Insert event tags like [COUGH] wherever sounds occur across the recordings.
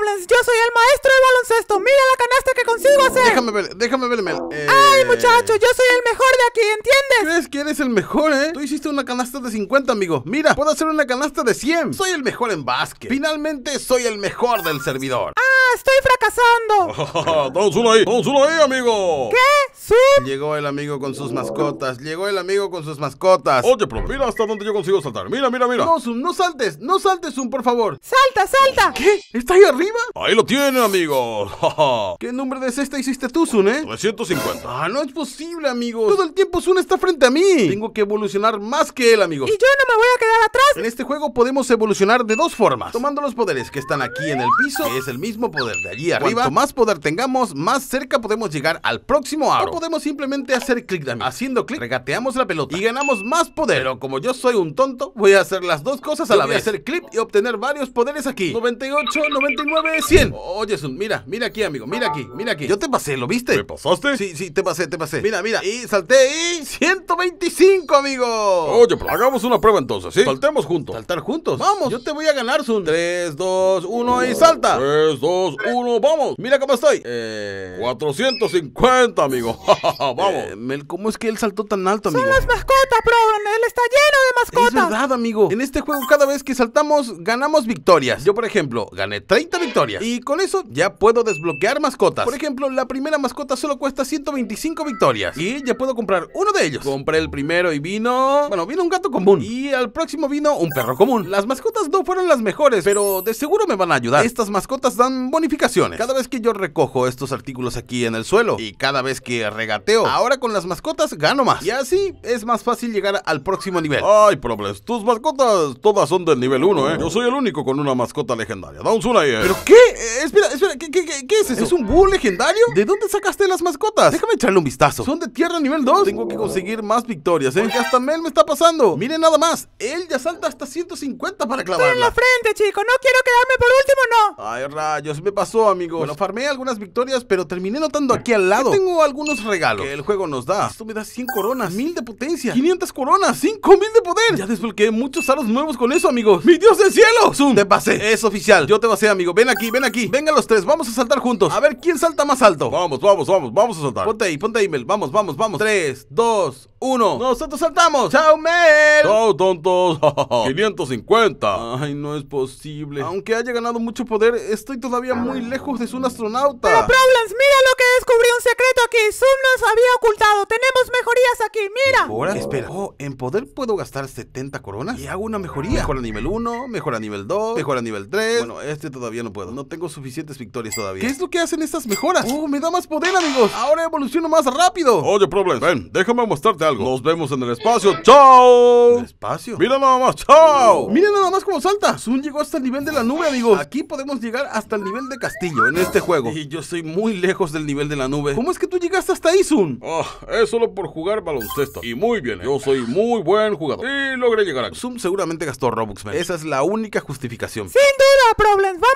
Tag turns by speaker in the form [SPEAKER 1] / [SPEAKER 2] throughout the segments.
[SPEAKER 1] yo soy el maestro de baloncesto. Mira la canasta que consigo hacer. Déjame ver, déjame verme. Ay, eh, muchacho, yo soy el mejor de aquí, ¿entiendes? ¿Crees que eres el mejor, eh? Tú hiciste una canasta
[SPEAKER 2] de 50, amigo. Mira, puedo hacer una canasta de 100. Soy el mejor en básquet. Finalmente soy el mejor del servidor.
[SPEAKER 1] ¡Ah, estoy
[SPEAKER 2] fracasando! [LAUGHS] ahí! ahí, amigo! ¿Qué? ¿Zoom? Llegó el amigo con sus mascotas. Llegó el amigo con sus mascotas. Oye, pero mira hasta dónde yo consigo saltar. Mira, mira, mira. No, Zoom, no saltes. No saltes, Zoom, por favor. ¡Salta, salta! ¿Qué? ¿Está ahí arriba? Ahí lo tiene, amigo! [LAUGHS] ¿Qué nombre de cesta hiciste tú, Sun, eh? 350. Ah, no es posible, amigos. Todo el tiempo Sun está frente a mí. Tengo que evolucionar más que él, amigo. Y yo no me voy a quedar atrás. En este juego podemos evolucionar de dos formas. Tomando los poderes que están aquí en el piso, que es el mismo poder de allí arriba. Cuanto más poder tengamos, más cerca podemos llegar al próximo aro. O podemos simplemente hacer clic, dan Haciendo clic, regateamos la pelota y ganamos más poder. Pero como yo soy un tonto, voy a hacer las dos cosas a la vez. hacer clic y obtener varios poderes aquí. 98, 99. 100. Oye, Sun, mira, mira aquí, amigo, mira aquí, mira aquí. Yo te pasé, ¿lo viste? ¿Me pasaste? Sí, sí, te pasé, te pasé. Mira, mira, y salté y 125, amigo. Oye, pero hagamos una prueba entonces, ¿sí? Saltemos juntos. Saltar juntos. Vamos, yo te voy a ganar, Sun. 3, 2, 1 y salta. 3, 2, 1, vamos. Mira cómo estoy. Eh... 450, amigo. [LAUGHS] Eh, vamos. Mel, ¿cómo es que él saltó tan alto, amigo? Son las
[SPEAKER 1] mascotas, bro! Él está lleno de mascotas. Es verdad,
[SPEAKER 2] amigo. En este juego, cada vez que saltamos, ganamos victorias. Yo, por ejemplo, gané 30 victorias. Y con eso ya puedo desbloquear mascotas. Por ejemplo, la primera mascota solo cuesta 125 victorias. Y ya puedo comprar uno de ellos. Compré el primero y vino... Bueno, vino un gato común. Y al próximo vino un perro común. Las mascotas no fueron las mejores, pero de seguro me van a ayudar. Estas mascotas dan bonificaciones. Cada vez que yo recojo estos artículos aquí en el suelo y cada vez que regateo, ahora con las mascotas gano más. Y así es más fácil llegar al próximo nivel. Ay, problemas. tus mascotas todas son del nivel 1, ¿eh? Yo soy el único con una mascota legendaria. Da un ahí, ¿eh? ¿Qué? Eh, espera, espera, ¿qué, qué, es eso? ¿Es un búho legendario? ¿De dónde sacaste las mascotas? Déjame echarle un vistazo. Son de tierra nivel 2. Tengo que conseguir más victorias, ¿eh? Porque hasta Mel me está pasando. Miren nada más. Él ya salta hasta 150 para clavarla. Estoy en la frente, chico. No quiero quedarme por último, no. Ay, rayos. Me pasó, amigos. Bueno, farmé algunas victorias, pero terminé notando aquí al lado. tengo algunos regalos que el juego nos da. Esto me da 100 coronas, 1000 de potencia, 500 coronas, 5000 de poder. Ya desbloqueé muchos aros nuevos con eso, amigos. ¡Mi Dios del cielo! Zoom, te pasé. Es oficial. Yo te pasé, amigo. Ven aquí, ven aquí. Vengan los tres, vamos a saltar juntos. A ver quién salta más alto. Vamos, vamos, vamos, vamos a saltar. Ponte ahí, ponte ahí, Mel. Vamos, vamos, vamos. Tres, dos, uno. Nosotros saltamos. Chao, Mel. Chao, tontos. 550. [LAUGHS] Ay, no es posible. Aunque haya ganado mucho poder,
[SPEAKER 1] estoy todavía muy lejos de ser un astronauta. Pero Problems, mira lo que descubrí un secreto aquí Zoom nos había ocultado. Tenemos mejorías aquí, mira. ¿Ahora? Espera. Oh,
[SPEAKER 2] en poder puedo gastar 70 coronas y hago una mejoría. a nivel 1, mejor a nivel 2, mejor a nivel 3. Bueno, este todavía no puedo. No tengo suficientes victorias todavía. ¿Qué es lo que hacen estas mejoras? Oh, me da más poder, amigos. Ahora evoluciono más rápido. Oye, Problem, ven, déjame mostrarte algo. Nos vemos en el espacio. [LAUGHS] ¡Chao! ¿El espacio? Mira nada más. ¡Chao! Oh. Mira nada más cómo salta. Zoom llegó hasta el nivel de la nube, amigos. Aquí podemos llegar hasta el nivel de castillo en este juego. Y yo estoy muy lejos del nivel de la nube. ¿Cómo es que tú llegaste hasta ahí, Zoom? oh, es solo por jugar baloncesto. Y muy bien, eh. yo soy muy buen jugador. Y logré llegar aquí. Zoom seguramente gastó Robux, Esa es la única justificación. Sin
[SPEAKER 1] duda, Problems. Vamos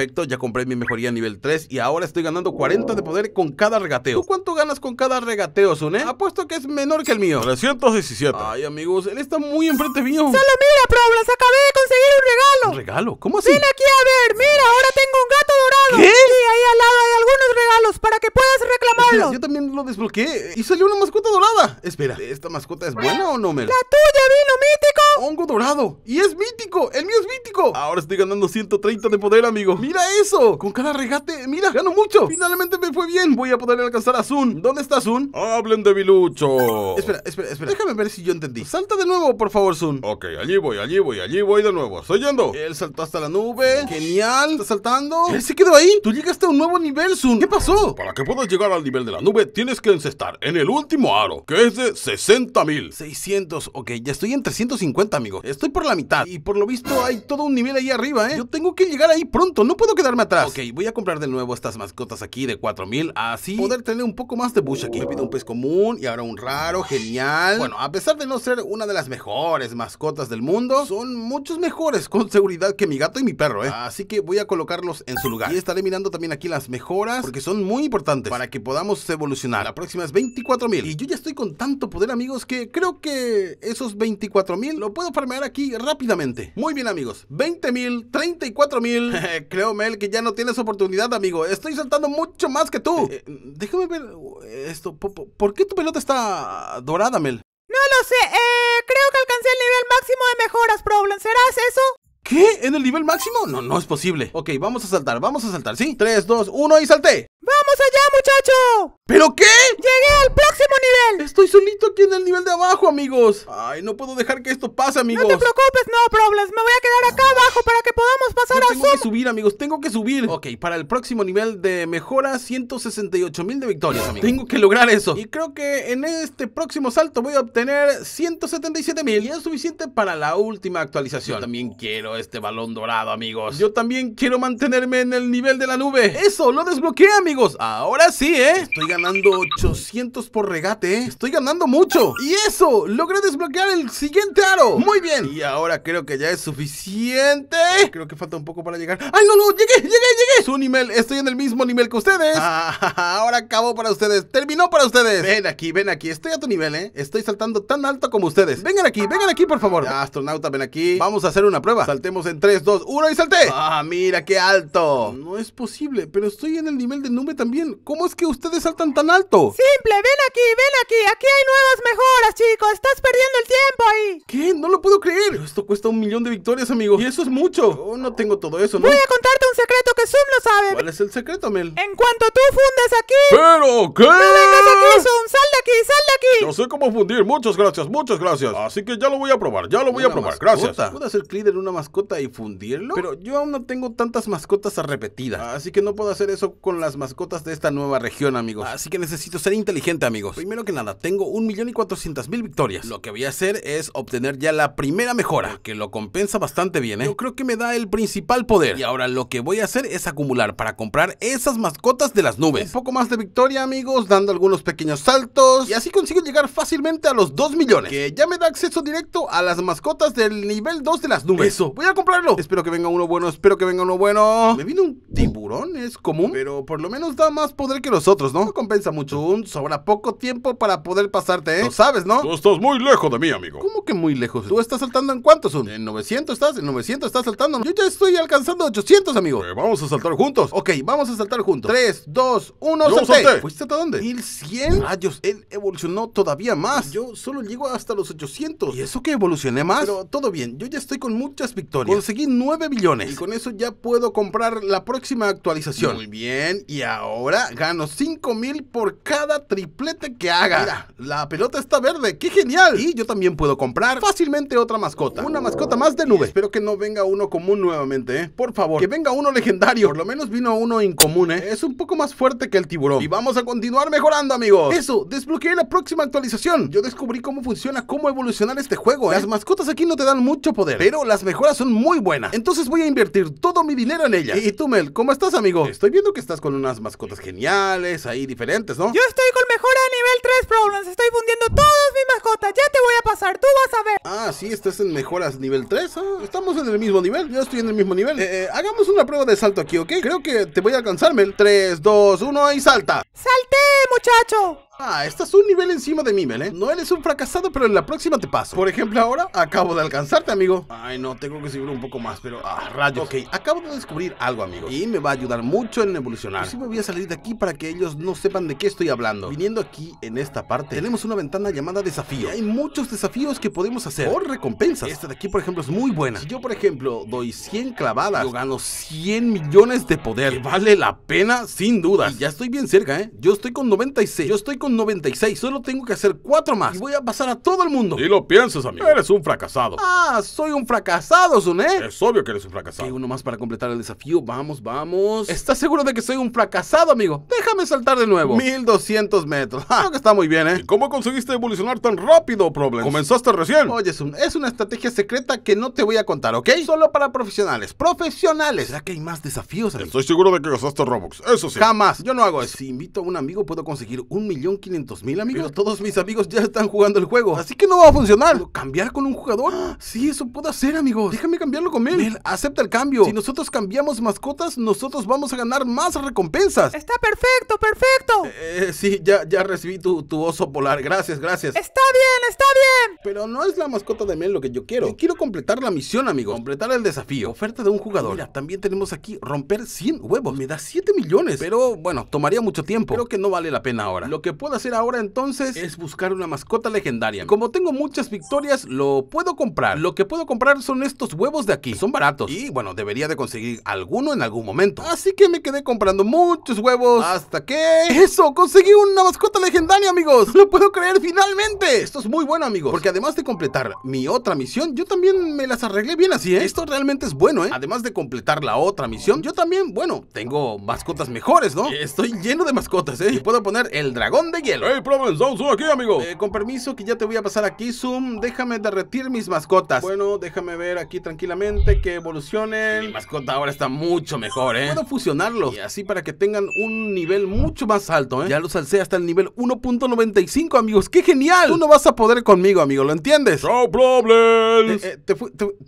[SPEAKER 2] perfecto, ya compré mi mejoría nivel 3 y ahora estoy ganando 40 de poder con cada regateo. ¿Tú cuánto ganas con cada regateo, Suné? Apuesto que es menor que el mío. 317. Ay, amigos, él
[SPEAKER 1] está muy enfrente mío. Solo mira, Problas, acabé de conseguir un regalo. ¿Un regalo? ¿Cómo así? Ven aquí a ver, mira, ahora tengo un gato dorado. ¿Qué? ahí al lado hay algunos regalos para que puedas reclamarlo. yo también lo desbloqueé y salió una mascota dorada.
[SPEAKER 2] Espera, ¿esta mascota es buena o no, Mel? La tuya vino mítico. Hongo dorado. Y es mítico, el mío es mítico. Ahora estoy ganando 130 de poder, amigo. ¡Mira eso! Con cada regate, mira, gano mucho. Finalmente me fue bien. Voy a poder alcanzar a Sun. ¿Dónde está Zun? Hablen de Bilucho. Espera, espera, espera. Déjame ver si yo entendí. Salta de nuevo, por favor, Zun Ok, allí voy, allí voy, allí voy de nuevo. Estoy yendo. Él saltó hasta la nube. Genial. Está saltando. Él se quedó ahí. Tú llegaste a un nuevo nivel, Zun! ¿Qué pasó? Para que puedas llegar al nivel de la nube, tienes que encestar en el último aro, que es de 60 mil. 600. Ok, ya estoy en 350, amigo. Estoy por la mitad. Y por lo visto hay todo un nivel ahí arriba, ¿eh? Yo tengo que llegar ahí pronto. No puedo quedarme atrás. Ok, voy a comprar de nuevo estas mascotas aquí de 4000, así poder tener un poco más de bush aquí. Me un pez común y ahora un raro, genial. Bueno, a pesar de no ser una de las mejores mascotas del mundo, son muchos mejores con seguridad que mi gato y mi perro, ¿eh? Así que voy a colocarlos en su lugar. Y estaré mirando también aquí las mejoras porque son muy importantes para que podamos evolucionar. La próxima es 24000 y yo ya estoy con tanto poder, amigos, que creo que esos 24000 lo puedo farmear aquí rápidamente. Muy bien, amigos. 20000, 34000, [LAUGHS] [LAUGHS] creo Mel, que ya no tienes oportunidad, amigo. Estoy saltando mucho más que tú. Eh, eh, déjame ver eh, esto. ¿Por qué tu pelota está dorada, Mel?
[SPEAKER 1] No lo sé. creo que alcancé el nivel máximo de mejoras, Problem. ¿Serás eso? ¿Qué? ¿En el nivel máximo? No,
[SPEAKER 2] no es posible. Ok, vamos a saltar, vamos a saltar,
[SPEAKER 1] ¿sí? 3, 2, 1 y salté. ¡Vamos allá, muchacho!
[SPEAKER 2] ¿Pero qué? ¡Llegué al próximo nivel! Estoy solito aquí en el nivel de abajo, amigos. Ay, no puedo dejar que esto pase, amigos. No te
[SPEAKER 1] preocupes, no, problemas! Me voy a quedar acá abajo para que podamos pasar Yo Tengo que
[SPEAKER 2] subir, amigos. Tengo que subir. Ok, para el próximo nivel de mejora, 168 mil de victorias, amigos. Tengo que lograr eso. Y creo que en este próximo salto voy a obtener 177 mil. Y es suficiente para la última actualización. Yo también quiero este balón dorado, amigos. Yo también quiero mantenerme en el nivel de la nube. Eso, lo desbloqueé, amigos amigos, ahora sí, ¿eh? Estoy ganando 800 por regate, ¿eh? Estoy ganando mucho. Y eso, logré desbloquear el siguiente aro. Muy bien. Y ahora creo que ya es suficiente. Creo que falta un poco para llegar. ¡Ay, no, no! ¡Llegué, llegué, llegué! Su nivel, estoy en el mismo nivel que ustedes. Ah, [LAUGHS] ahora acabó para ustedes. Terminó para ustedes. Ven aquí, ven aquí. Estoy a tu nivel, ¿eh? Estoy saltando tan alto como ustedes. Vengan aquí, vengan aquí, por favor. astronauta, ven aquí. Vamos a hacer una prueba. Saltemos en 3, 2, 1 y salté. Ah, mira qué alto. No es posible, pero estoy en el nivel de también. ¿Cómo es que ustedes saltan tan
[SPEAKER 1] alto? Simple, ven aquí, ven aquí. Aquí hay nuevas mejoras, chicos. Estás perdiendo el tiempo ahí.
[SPEAKER 2] ¿Qué? No lo puedo creer. esto cuesta un millón de victorias, amigo. Y eso es mucho. Yo oh, no tengo todo eso, ¿no? Voy a contarte un secreto que Zoom lo sabe. ¿Cuál es el secreto, Mel?
[SPEAKER 1] En cuanto tú fundes aquí. ¿Pero qué? No vengas aquí, Zoom. Sal de aquí, sal de aquí. Yo
[SPEAKER 2] sé cómo fundir. Muchas gracias, muchas gracias. Así que ya lo voy a probar, ya lo voy a probar. Gracias. ¿Puedo hacer clic en una mascota y fundirlo? Pero yo aún no tengo tantas mascotas repetidas. Así que no puedo hacer eso con las mascotas mascotas de esta nueva región, amigos. Así que necesito ser inteligente, amigos. Primero que nada, tengo 1.400.000 victorias. Lo que voy a hacer es obtener ya la primera mejora, que lo compensa bastante bien, ¿eh? Yo creo que me da el principal poder. Y ahora lo que voy a hacer es acumular para comprar esas mascotas de las nubes. Un poco más de victoria, amigos, dando algunos pequeños saltos. Y así consigo llegar fácilmente a los 2 millones, que ya me da acceso directo a las mascotas del nivel 2 de las nubes. Eso, voy a comprarlo. Espero que venga uno bueno, espero que venga uno bueno. Me vino un tiburón, es común, pero por lo menos nos da más poder que los otros, ¿no? compensa mucho. Un sobra poco tiempo para poder pasarte, ¿eh? Lo sabes, ¿no? Tú estás muy lejos de mí, amigo. ¿Cómo que muy lejos? ¿Tú estás saltando en cuántos, Sun? En 900 estás, en 900 estás saltando. Yo ya estoy alcanzando 800, amigo. vamos a saltar juntos. Ok, vamos a saltar juntos. 3, 2, 1, salté. ¿Fuiste hasta dónde? 1100. Dios, él evolucionó todavía más. Yo solo llego hasta los 800. ¿Y eso que evolucioné más? Pero todo bien, yo ya estoy con muchas victorias. Conseguí 9 billones. Y con eso ya puedo comprar la próxima actualización. Muy bien, y ahora gano 5000 mil por cada triplete que haga. Mira, la pelota está verde, ¡qué genial! Y yo también puedo comprar fácilmente otra mascota. Una mascota más de oh, nube. Espero que no venga uno común nuevamente, ¿eh? Por favor, que venga uno legendario. Por lo menos vino uno incomún, ¿eh? Es un poco más fuerte que el tiburón. Y vamos a continuar mejorando, amigos. Eso, desbloqueé la próxima actualización. Yo descubrí cómo funciona, cómo evolucionar este juego, ¿eh? Las mascotas aquí no te dan mucho poder, pero las mejoras son muy buenas. Entonces voy a invertir todo mi dinero en ellas Y tú, Mel, ¿cómo estás, amigo? Estoy viendo que estás con unas mascotas geniales, ahí diferentes, ¿no?
[SPEAKER 1] Yo estoy con mejora nivel 3 Problems, estoy fundiendo todas mis mascotas, ya te voy a pasar, tú vas a ver.
[SPEAKER 2] Ah, sí, estás en mejoras nivel 3, ah, Estamos en el mismo nivel, yo estoy en el mismo nivel. Eh, eh, hagamos una prueba de salto aquí, ¿ok? Creo que te voy a alcanzar, alcanzarme. 3, 2, 1 y salta. ¡Salté, muchacho! Ah, estás un nivel encima de mí, ¿eh? No eres un fracasado, pero en la próxima te paso. Por ejemplo, ahora acabo de alcanzarte, amigo. Ay, no, tengo que seguir un poco más, pero... Ah, rayos. Ok, acabo de descubrir algo, amigo. Y me va a ayudar mucho en evolucionar. Si me voy a salir de aquí para que ellos no sepan de qué estoy hablando. Viniendo aquí, en esta parte, tenemos una ventana llamada desafío. hay muchos desafíos que podemos hacer. Por recompensas. Esta de aquí, por ejemplo, es muy buena. Si yo, por ejemplo, doy 100 clavadas, yo gano 100 millones de poder. vale la pena, sin duda. ya estoy bien cerca, ¿eh? Yo estoy con 96. Yo estoy con 96. Solo tengo que hacer cuatro más. Y voy a pasar a todo el mundo. Y lo piensas, amigo. Eres un fracasado. Ah, soy un fracasado, ¿eh? Es obvio que eres un fracasado. Hay uno más para completar el desafío. Vamos, vamos. ¿Estás seguro de que soy un fracasado, amigo? Déjame saltar de nuevo. 1200 metros. Ah, que está muy bien, ¿eh? ¿Y cómo conseguiste evolucionar tan rápido, Problem? Comenzaste recién. Oye, Zun, es una estrategia secreta que no te voy a contar, ¿ok? Solo para profesionales. ¡Profesionales! ¿Será que hay más desafíos? Amigo? Estoy seguro de que gastaste Robux. Eso sí. Jamás. Yo no hago eso. Si invito a un amigo, puedo conseguir un millón 500 mil amigos. Pero todos mis amigos ya están jugando el juego. Así que no va a funcionar. ¿Cambiar con un jugador? Ah, sí, eso puedo hacer, amigos. Déjame cambiarlo con Mel. Mel, acepta el cambio. Si nosotros cambiamos mascotas, nosotros vamos a ganar más recompensas. Está perfecto, perfecto. Eh, eh sí, ya, ya recibí tu, oso polar. Gracias, gracias. Está bien, está bien. Pero no es la mascota de Mel lo que yo quiero. Yo quiero completar la misión, amigo Completar el desafío. Oferta de un jugador. Mira, también tenemos aquí romper 100 huevos. Me da 7 millones. Pero bueno, tomaría mucho tiempo. Creo que no vale la pena ahora. Lo que puedo hacer ahora entonces es buscar una mascota legendaria. Como tengo muchas victorias, lo puedo comprar. Lo que puedo comprar son estos huevos de aquí. Son baratos. Y bueno, debería de conseguir alguno en algún momento. Así que me quedé comprando muchos huevos. Hasta que... ¡Eso! ¡Conseguí una mascota legendaria, amigos! lo puedo creer! ¡Finalmente! Esto es muy bueno, amigos. Porque además de completar mi otra misión, yo también me las arreglé bien así, ¿eh? Esto realmente es bueno, ¿eh? Además de completar la otra misión, yo también, bueno, tengo mascotas mejores, ¿no? Estoy lleno de mascotas, ¿eh? Y puedo poner el dragón de hielo. ¡Hey, Zoom! zoom aquí, amigo! Eh, con permiso, que ya te voy a pasar aquí, Zoom. Déjame derretir mis mascotas. Bueno, déjame ver aquí tranquilamente que evolucionen. Mi mascota ahora está mucho mejor, ¿eh? Puedo fusionarlos y así para que tengan un nivel mucho más alto, ¿eh? Ya los alcé hasta el nivel 1.95, amigos. ¡Qué genial! Tú no vas a poder conmigo, amigo, ¿lo entiendes? No problems. Eh, eh,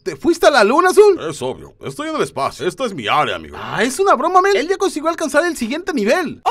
[SPEAKER 2] ¿Te, fuiste a la luna, Zoom? Es obvio. Estoy en el espacio. Esta es mi área, amigo. Ah, es una broma, Mel! Él ya consiguió alcanzar el siguiente nivel.
[SPEAKER 1] ¡Oh!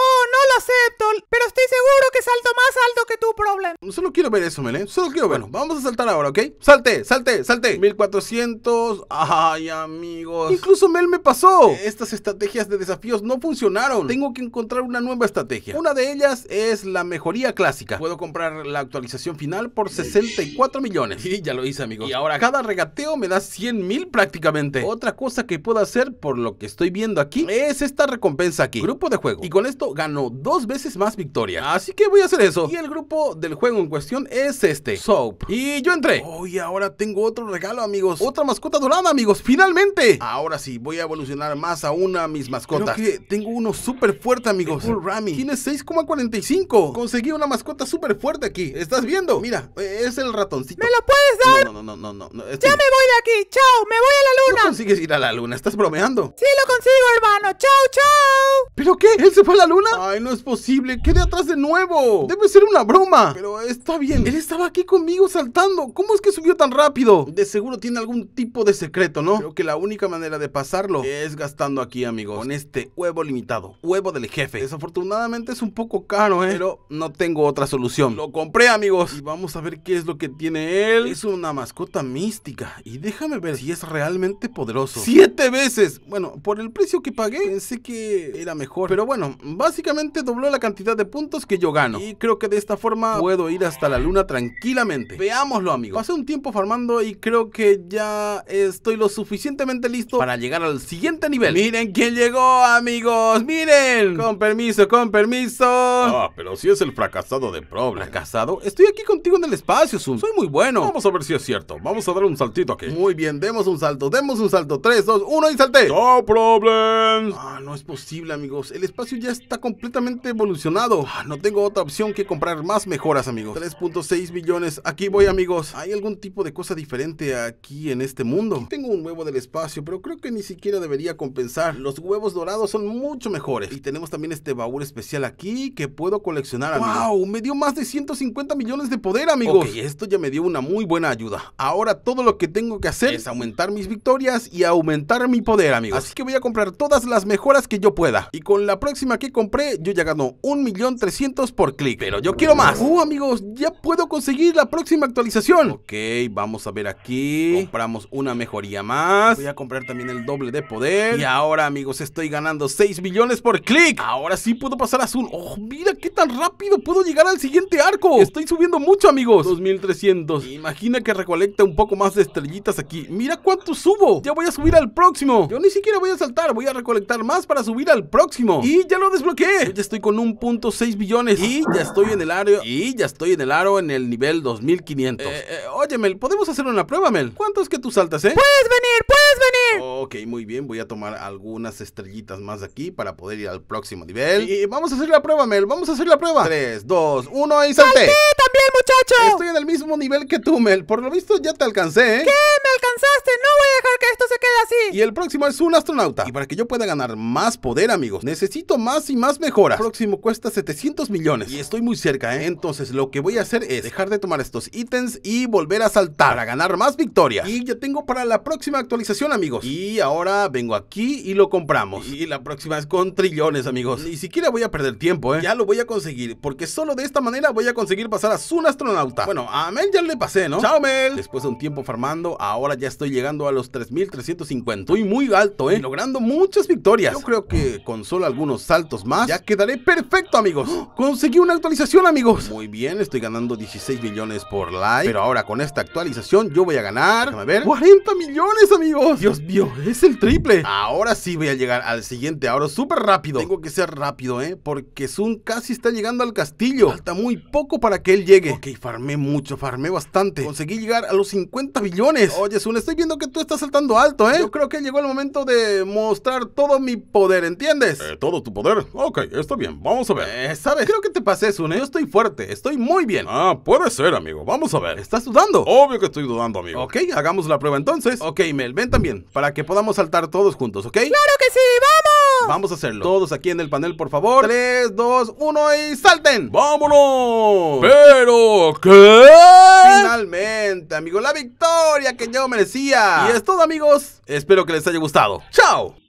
[SPEAKER 1] lo acepto, pero estoy seguro
[SPEAKER 2] que salto más alto que tu problema. Solo quiero ver eso, Melé Solo quiero verlo. Vamos a saltar ahora, ¿ok? Salte, salte, salte. 1400. Ay, amigos. Incluso Mel me pasó. Estas estrategias de desafíos no funcionaron. Tengo que encontrar una nueva estrategia. Una de ellas es la mejoría clásica. Puedo comprar la actualización final por 64 millones. Y [LAUGHS] ya lo hice, amigos. Y ahora cada regateo me da 100 mil prácticamente. Otra cosa que puedo hacer, por lo que estoy viendo aquí, es esta recompensa aquí. Grupo de juego. Y con esto gano dos veces más victoria Así que voy a hacer eso. Y el grupo del juego en cuestión es este, Soap. Y yo entré. Oh, y ahora tengo otro regalo, amigos. Otra mascota dorada, amigos. Finalmente. Ahora sí, voy a evolucionar más a una de mis mascotas. tengo uno súper fuerte, amigos. Full Rami. Tiene 6,45. Conseguí una mascota súper fuerte aquí. ¿Estás viendo? Mira, eh, es el ratoncito. ¿Me lo puedes dar? No, no, no, no. no, este Ya me
[SPEAKER 1] voy de aquí. Chao, me voy a la luna. No consigues
[SPEAKER 2] ir a la luna. Estás bromeando.
[SPEAKER 1] Sí, lo consigo, hermano. Chao, chao. ¿Pero qué? ¿Él se fue a la luna? Ay, no es posible. Quedé atrás de
[SPEAKER 2] nuevo. Debe ser una broma. Pero está bien. Él estaba aquí conmigo saltando. ¿Cómo es que subió tan rápido? De seguro tiene algún tipo de secreto, ¿no? Creo que la única manera de pasarlo es gastando aquí, amigos. Con este huevo limitado. Huevo del jefe. Desafortunadamente es un poco caro, ¿eh? Pero no tengo otra solución. Lo compré, amigos. Y vamos a ver qué es lo que tiene él. Es una mascota mística. Y déjame ver si es realmente poderoso. ¡Siete veces! Bueno, por el precio que pagué, pensé que era mejor pero bueno, básicamente dobló la cantidad de puntos que yo gano. Y creo que de esta forma puedo ir hasta la luna tranquilamente. Veámoslo, amigos. Pasé un tiempo farmando y creo que ya estoy lo suficientemente listo para llegar al siguiente nivel. Miren quién llegó, amigos. Miren. Con permiso, con permiso. Ah, pero si es el fracasado de Problems ¿Fracasado? Estoy aquí contigo en el espacio, Zoom. Soy muy bueno. Vamos a ver si es cierto. Vamos a dar un saltito aquí. Muy bien, demos un salto, demos un salto. 3, 2, 1 y salté. No Problems! Ah, no es posible, amigos el espacio ya está completamente evolucionado. Ah, no tengo otra opción que comprar más mejoras, amigos. 3.6 millones. aquí voy, amigos. ¿Hay algún tipo de cosa diferente aquí en este mundo? Tengo un huevo del espacio, pero creo que ni siquiera debería compensar. Los huevos dorados son mucho mejores. Y tenemos también este baúl especial aquí que puedo coleccionar, ¡Wow! Me dio más de 150 millones de poder, amigos. Y esto ya me dio una muy buena ayuda. Ahora todo lo que tengo que hacer es aumentar mis victorias y aumentar mi poder, amigos. Así que voy a comprar todas las mejoras que yo pueda. Y con con la próxima que compré yo ya gano 1.300.000 por clic. Pero yo quiero más. Uh, amigos, ya puedo conseguir la próxima actualización. Ok, vamos a ver aquí. Compramos una mejoría más. Voy a comprar también el doble de poder. Y ahora, amigos, estoy ganando 6 millones por clic. Ahora sí puedo pasar a azul. ¡Oh, mira qué tan rápido puedo llegar al siguiente arco! Estoy subiendo mucho, amigos. 2300. Imagina que recolecta un poco más de estrellitas aquí. ¡Mira cuánto subo! Ya voy a subir al próximo. Yo ni siquiera voy a saltar. Voy a recolectar más para subir al próximo. Y ya lo desbloqueé. ya estoy con 1.6 billones. Y ya estoy en el área. Y ya estoy en el aro en el nivel 2500. Eh, eh, oye, Mel, ¿podemos hacer una prueba, Mel? ¿Cuántos que tú saltas, eh? ¡Puedes venir! ¡Puedes venir! Ok, muy bien. Voy a tomar algunas estrellitas más aquí para poder ir al próximo nivel. Y vamos a hacer la prueba, Mel. Vamos a hacer la prueba. 3, 2, 1 y salté. ¡Salté también, muchacho! Estoy en el mismo nivel que tú, Mel. Por lo visto ya te alcancé, ¿eh? ¿Qué? ¿Me alcanzaste? No voy a dejar que esto se quede así. Y el próximo es un astronauta. Y para que yo pueda ganar más poder, amigos, Necesito más y más mejoras. próximo cuesta 700 millones. Y estoy muy cerca, ¿eh? Entonces lo que voy a hacer es dejar de tomar estos ítems y volver a saltar para ganar más victorias. Y ya tengo para la próxima actualización, amigos. Y ahora vengo aquí y lo compramos. Y la próxima es con trillones, amigos. Ni siquiera voy a perder tiempo, ¿eh? Ya lo voy a conseguir, porque solo de esta manera voy a conseguir pasar a Sun Astronauta. Bueno, a Mel ya le pasé, ¿no? ¡Chao, Mel! Después de un tiempo farmando, ahora ya estoy llegando a los 3.350. Estoy muy alto, ¿eh? Y logrando muchas victorias. Yo creo que con solo algunos saltos más, ya quedaré perfecto, amigos. Conseguí una actualización, amigos. Muy bien, estoy ganando 16 millones por like. Pero ahora con esta actualización yo voy a ganar, A ver, 40 millones, amigos. Dios mío, es el triple. Ahora sí voy a llegar al siguiente ahora súper rápido. Tengo que ser rápido, ¿eh? Porque Sun casi está llegando al castillo. Falta muy poco para que él llegue. Ok, farmé mucho, farmé bastante. Conseguí llegar a los 50 billones. Oye, Sun, estoy viendo que tú estás saltando alto, ¿eh? Yo creo que llegó el momento de mostrar todo mi poder, ¿entiendes? Eh, todo tu poder? Ok, está bien, vamos a ver. Eh, ¿Sabes? Creo que te pasé, Sune. Yo estoy fuerte, estoy muy bien. Ah, puede ser, amigo. Vamos a ver. ¿Estás dudando? Obvio que estoy dudando, amigo. Ok, hagamos la prueba entonces. Ok, Mel, ven también, para que podamos saltar todos juntos, ¿ok? ¡Claro que sí! ¡Vamos! Vamos a hacerlo. Todos aquí en el panel, por favor. 3, 2, 1 y salten. ¡Vámonos! Pero, ¿qué? Finalmente, amigo, la victoria que yo merecía. Y es todo, amigos. Espero que les haya gustado. ¡Chao!